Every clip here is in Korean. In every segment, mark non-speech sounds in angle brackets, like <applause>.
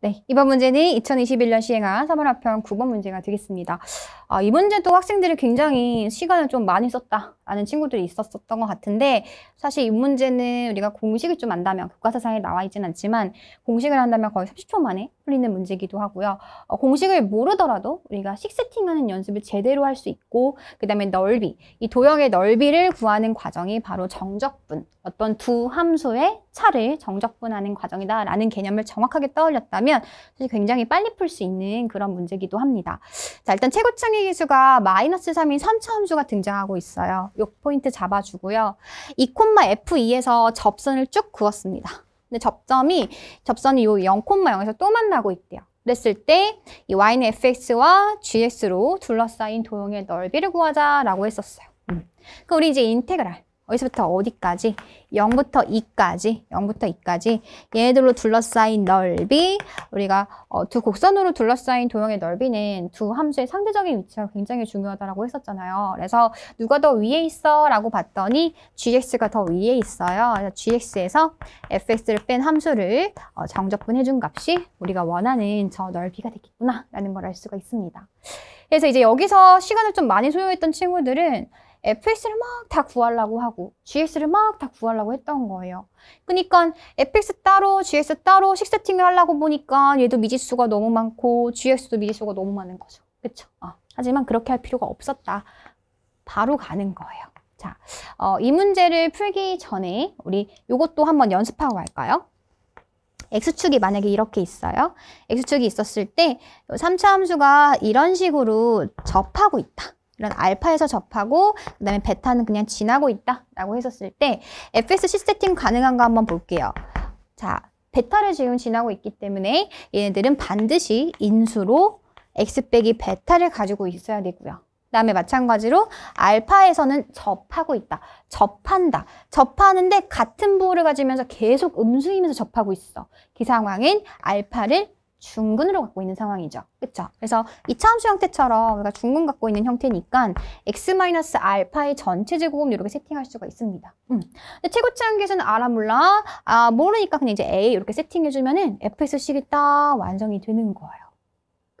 네, 이번 문제는 2021년 시행한 3월 화평 9번 문제가 되겠습니다. 아, 이 문제도 학생들이 굉장히 시간을 좀 많이 썼다라는 친구들이 있었던 것 같은데 사실 이 문제는 우리가 공식을 좀 안다면 교과서상에 나와 있지는 않지만 공식을 한다면 거의 30초 만에 풀리는 문제기도 하고요. 어, 공식을 모르더라도 우리가 식스팅하는 연습을 제대로 할 수 있고 그 다음에 넓이, 이 도형의 넓이를 구하는 과정이 바로 정적분, 어떤 두 함수의 차를 정적분하는 과정이다라는 개념을 정확하게 떠올렸다면 사실 굉장히 빨리 풀 수 있는 그런 문제이기도 합니다. 자 일단 최고층의 기수가 마이너스 3인 3차 함수가 등장하고 있어요. 요 포인트 잡아주고요. 2, F2에서 접선을 쭉 그었습니다. 근데 접점이 접선이 이 0,0에서 또 만나고 있대요. 그랬을 때 이 y는 fx와 gx로 둘러싸인 도형의 넓이를 구하자라고 했었어요. 음. 그럼 우리 이제 인테그랄 어디서부터 어디까지? 0부터 2까지, 0부터 2까지 얘네들로 둘러싸인 넓이 우리가 어, 두 곡선으로 둘러싸인 도형의 넓이는 두 함수의 상대적인 위치가 굉장히 중요하다고 했었잖아요. 그래서 누가 더 위에 있어? 라고 봤더니 gx가 더 위에 있어요. 그래서 gx에서 fx를 뺀 함수를 어, 정적분해준 값이 우리가 원하는 저 넓이가 되겠구나 라는 걸 알 수가 있습니다. 그래서 이제 여기서 시간을 좀 많이 소요했던 친구들은 FX를 막 다 구하려고 하고 GX를 막 다 구하려고 했던 거예요. 그러니까 FX 따로 GX 따로 식 세팅을 하려고 보니까 얘도 미지수가 너무 많고 GX도 미지수가 너무 많은 거죠. 그렇 어, 하지만 그렇게 할 필요가 없었다. 바로 가는 거예요. 자, 어, 이 문제를 풀기 전에 우리 이것도 한번 연습하고 갈까요? X축이 만약에 이렇게 있어요. X축이 있었을 때 3차 함수가 이런 식으로 접하고 있다. 이런 알파에서 접하고 그 다음에 베타는 그냥 지나고 있다 라고 했었을 때 FSC 세팅 가능한가 한번 볼게요. 자, 베타를 지금 지나고 있기 때문에 얘네들은 반드시 인수로 X 빼기 베타를 가지고 있어야 되고요. 그 다음에 마찬가지로 알파에서는 접하고 있다. 접한다. 접하는데 같은 부호를 가지면서 계속 음수이면서 접하고 있어. 그 상황엔 알파를 중근으로 갖고 있는 상황이죠. 그쵸 그래서 이 차함수 형태처럼 우리가 중근 갖고 있는 형태니까 x-알파의 전체 제곱 이렇게 세팅할 수가 있습니다. 음. 근데 최고치 한계서는 알아 몰라? 아 모르니까 그냥 이제 a 이렇게 세팅해 주면은 f s c 가딱 완성이 되는 거예요.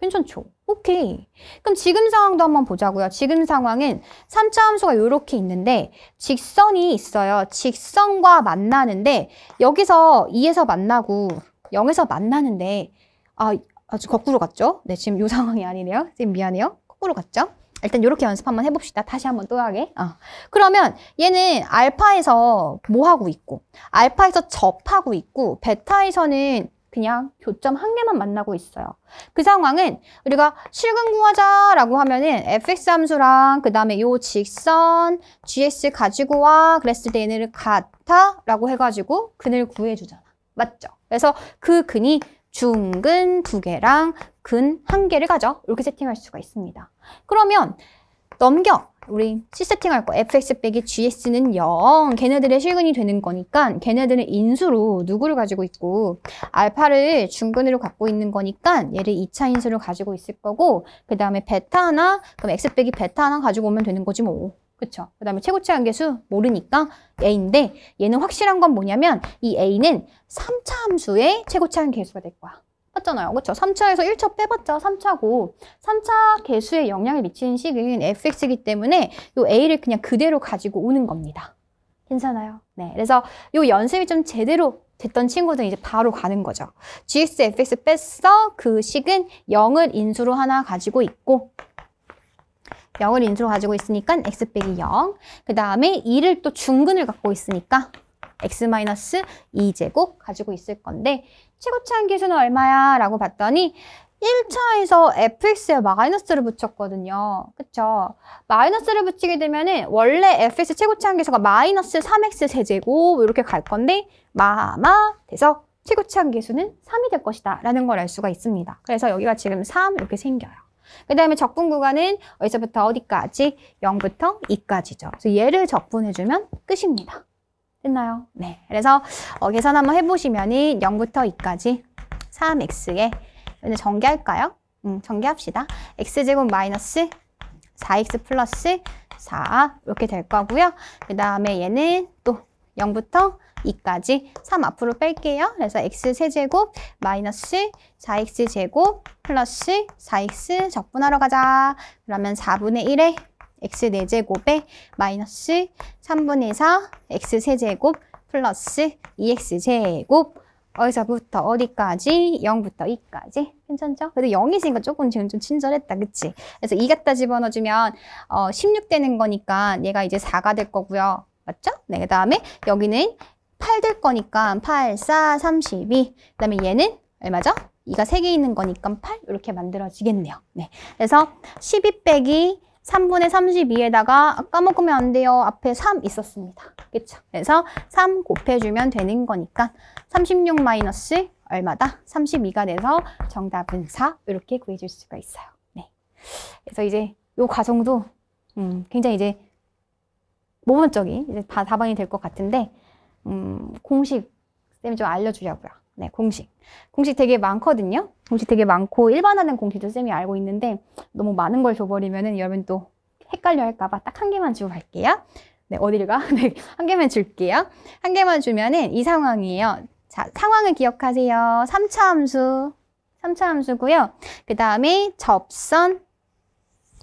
괜찮죠? 오케이. 그럼 지금 상황도 한번 보자고요. 지금 상황은 3차 함수가 이렇게 있는데 직선이 있어요. 직선과 만나는데 여기서 2에서 만나고 0에서 만나는데 아, 아주 거꾸로 갔죠? 네, 지금 요 상황이 아니네요. 지금 미안해요. 거꾸로 갔죠? 일단 이렇게 연습 한번 해봅시다. 다시 한번 또 하게. 어. 그러면 얘는 알파에서 뭐 하고 있고 알파에서 접하고 있고 베타에서는 그냥 교점 한 개만 만나고 있어요. 그 상황은 우리가 실근 구하자라고 하면은 fx 함수랑 그 다음에 요 직선 g s 가지고 와 그랬을 때 얘네를 같아라고 해가지고 근을 구해주잖아. 맞죠? 그래서 그 근이 중근 두 개랑 근 한 개를 가져 이렇게 세팅할 수가 있습니다. 그러면 넘겨 우리 C 세팅할 거 fx 빼기 gs는 0 걔네들의 실근이 되는 거니까 걔네들은 인수로 누구를 가지고 있고 알파를 중근으로 갖고 있는 거니까 얘를 2차 인수를 가지고 있을 거고 그 다음에 베타 하나 그럼 x 빼기 베타 하나 가지고 오면 되는 거지 뭐 그쵸? 그 다음에 최고치 한계수 모르니까 A인데 얘는 확실한 건 뭐냐면 이 A는 3차 함수의 최고치 한계수가될 거야. 맞잖아요. 그렇죠? 3차에서 1차 빼봤자 3차고 3차 개수에 영향을 미치는 식은 fx이기 때문에 이 a를 그냥 그대로 가지고 오는 겁니다. 괜찮아요. 네, 그래서 요 연습이 좀 제대로 됐던 친구들 은 이제 바로 가는 거죠. gx, fx 뺐어 그 식은 0을 인수로 하나 가지고 있고 0을 인수로 가지고 있으니까 x 빼기 0. 그 다음에 2를 또 중근을 갖고 있으니까 x-2제곱 가지고 있을 건데 최고치 한계수는 얼마야? 라고 봤더니 1차에서 fx에 마이너스를 붙였거든요. 그쵸? 마이너스를 붙이게 되면 은 원래 fx 최고치 한계수가 마이너스 3x 세제곱 이렇게 갈 건데 마마 돼서 최고치 한계수는 3이 될 것이다 라는 걸 알 수가 있습니다. 그래서 여기가 지금 3 이렇게 생겨요. 그 다음에 적분 구간은 어디서부터 어디까지? 0부터 2까지죠. 그래서 얘를 적분해주면 끝입니다. 됐나요? 네. 그래서 어, 계산 한번 해보시면 은 0부터 2까지 3x에 근데 전개할까요? 음, 전개합시다. x제곱 마이너스 4x 플러스 4 이렇게 될 거고요. 그 다음에 얘는 또 0부터 2까지 3 앞으로 뺄게요. 그래서 x세제곱 마이너스 4x제곱 플러스 4x 적분하러 가자. 그러면 4분의 1에 x4제곱에 마이너스 3분의 4 x세제곱 플러스 2x제곱 어디서부터 어디까지? 0부터 2까지. 괜찮죠? 그래도 0이니까 조금 지금 좀 친절했다. 그치? 그래서 2 갖다 집어넣어주면 어, 16 되는 거니까 얘가 이제 4가 될 거고요. 맞죠? 네, 그 다음에 여기는 8 될 거니까 8, 4, 32. 그 다음에 얘는 얼마죠? 이가 3개 있는 거니까 8 이렇게 만들어지겠네요. 네, 그래서 12 빼기 3분의 32에다가 까 먹으면 안 돼요. 앞에 3 있었습니다. 그렇죠? 그래서 3 곱해주면 되는 거니까 36 마이너스 얼마다? 32가 돼서 정답은 4 이렇게 구해줄 수가 있어요. 네. 그래서 이제 이 과정도 음, 굉장히 이제 모범적인 이제 다 답안이 될 것 같은데 음, 공식 쌤이 좀 알려주려고요. 네, 공식. 공식 되게 많거든요. 공식 되게 많고 일반화된 공식도 쌤이 알고 있는데 너무 많은 걸 줘버리면은 여러분 또 헷갈려 할까봐 딱 한 개만 주고 갈게요. 네, 어디를 가? <laughs> 네, 한 개만 줄게요. 한 개만 주면은 이 상황이에요. 자, 상황을 기억하세요. 3차 함수. 3차 함수고요. 그 다음에 접선,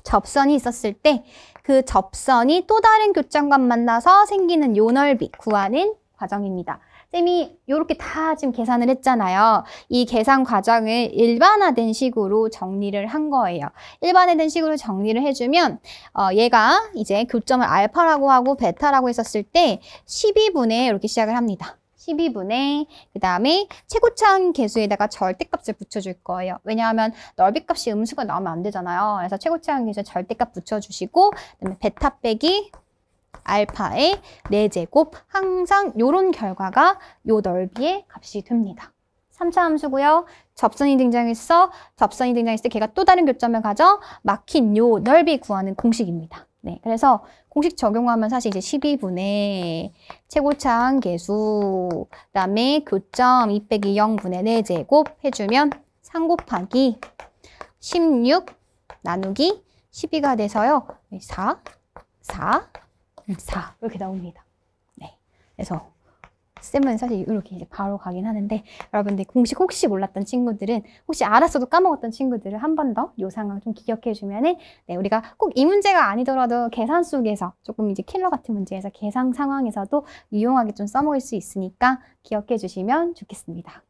접선이 있었을 때 그 접선이 또 다른 교점과 만나서 생기는 요넓이 구하는 과정입니다. 쌤이 이렇게 다 지금 계산을 했잖아요. 이 계산 과정을 일반화된 식으로 정리를 한 거예요. 일반화된 식으로 정리를 해주면 어, 얘가 이제 교점을 알파라고 하고 베타라고 했었을 때1 2분에 이렇게 시작을 합니다. 12분의 그 다음에 최고차항 개수에다가 절대값을 붙여줄 거예요. 왜냐하면 넓이값이 음수가 나오면 안 되잖아요. 그래서 최고차항 개수 절대값 붙여주시고 그다음에 베타 빼기 알파의 4제곱 항상 요런 결과가 요 넓이의 값이 됩니다. 3차 함수고요. 접선이 등장했어. 접선이 등장했을 때 걔가 또 다른 교점을 가져 막힌 요 넓이 구하는 공식입니다. 네, 그래서 공식 적용하면 사실 이제 12분의 최고차항 개수, 그다음에 교점 2 0기 0분의 4제곱 해주면 3 곱하기 16 나누기 12가 돼서요. 4, 4, 4 이렇게 나옵니다. 네, 그래서 쌤은 사실 이렇게 이제 바로 가긴 하는데 여러분들 공식 혹시 몰랐던 친구들은 혹시 알았어도 까먹었던 친구들을 한 번 더 요 상황 좀 기억해 주면은 네, 우리가 꼭 이 문제가 아니더라도 계산 속에서 조금 이제 킬러 같은 문제에서 계산 상황에서도 유용하게 좀 써먹을 수 있으니까 기억해 주시면 좋겠습니다.